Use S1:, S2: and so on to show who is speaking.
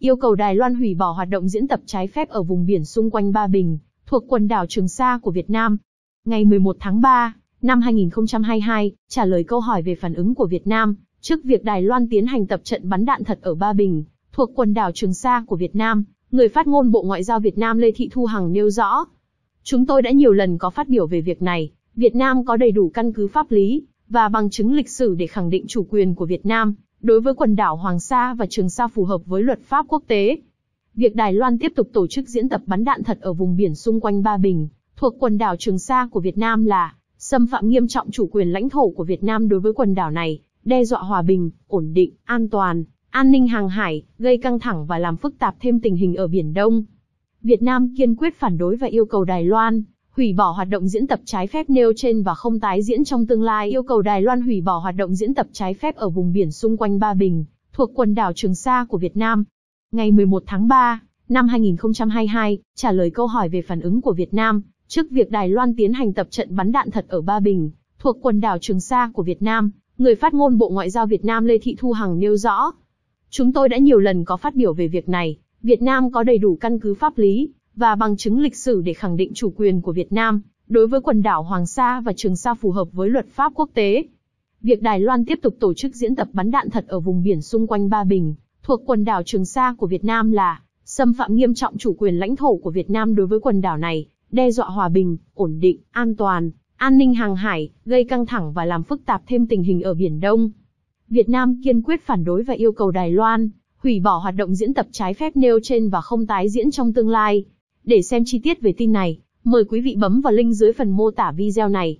S1: yêu cầu Đài Loan hủy bỏ hoạt động diễn tập trái phép ở vùng biển xung quanh Ba Bình, thuộc quần đảo Trường Sa của Việt Nam. Ngày 11 tháng 3 năm 2022, trả lời câu hỏi về phản ứng của Việt Nam trước việc Đài Loan tiến hành tập trận bắn đạn thật ở Ba Bình, thuộc quần đảo Trường Sa của Việt Nam, người phát ngôn Bộ Ngoại giao Việt Nam Lê Thị Thu Hằng nêu rõ. Chúng tôi đã nhiều lần có phát biểu về việc này, Việt Nam có đầy đủ căn cứ pháp lý và bằng chứng lịch sử để khẳng định chủ quyền của Việt Nam đối với quần đảo Hoàng Sa và Trường Sa phù hợp với luật pháp quốc tế. Việc Đài Loan tiếp tục tổ chức diễn tập bắn đạn thật ở vùng biển xung quanh Ba Bình, thuộc quần đảo Trường Sa của Việt Nam là xâm phạm nghiêm trọng chủ quyền lãnh thổ của Việt Nam đối với quần đảo này, đe dọa hòa bình, ổn định, an toàn, an ninh hàng hải, gây căng thẳng và làm phức tạp thêm tình hình ở Biển Đông. Việt Nam kiên quyết phản đối và yêu cầu Đài Loan hủy bỏ hoạt động diễn tập trái phép nêu trên và không tái diễn trong tương lai yêu cầu Đài Loan hủy bỏ hoạt động diễn tập trái phép ở vùng biển xung quanh Ba Bình, thuộc quần đảo Trường Sa của Việt Nam. Ngày 11 tháng 3 năm 2022, trả lời câu hỏi về phản ứng của Việt Nam trước việc Đài Loan tiến hành tập trận bắn đạn thật ở Ba Bình, thuộc quần đảo Trường Sa của Việt Nam, người phát ngôn Bộ Ngoại giao Việt Nam Lê Thị Thu Hằng nêu rõ. Chúng tôi đã nhiều lần có phát biểu về việc này, Việt Nam có đầy đủ căn cứ pháp lý, và bằng chứng lịch sử để khẳng định chủ quyền của Việt Nam đối với quần đảo Hoàng Sa và Trường Sa phù hợp với luật pháp quốc tế. Việc Đài Loan tiếp tục tổ chức diễn tập bắn đạn thật ở vùng biển xung quanh Ba Bình, thuộc quần đảo Trường Sa của Việt Nam là xâm phạm nghiêm trọng chủ quyền lãnh thổ của Việt Nam đối với quần đảo này, đe dọa hòa bình, ổn định, an toàn, an ninh hàng hải, gây căng thẳng và làm phức tạp thêm tình hình ở Biển Đông. Việt Nam kiên quyết phản đối và yêu cầu Đài Loan hủy bỏ hoạt động diễn tập trái phép nêu trên và không tái diễn trong tương lai. Để xem chi tiết về tin này, mời quý vị bấm vào link dưới phần mô tả video này.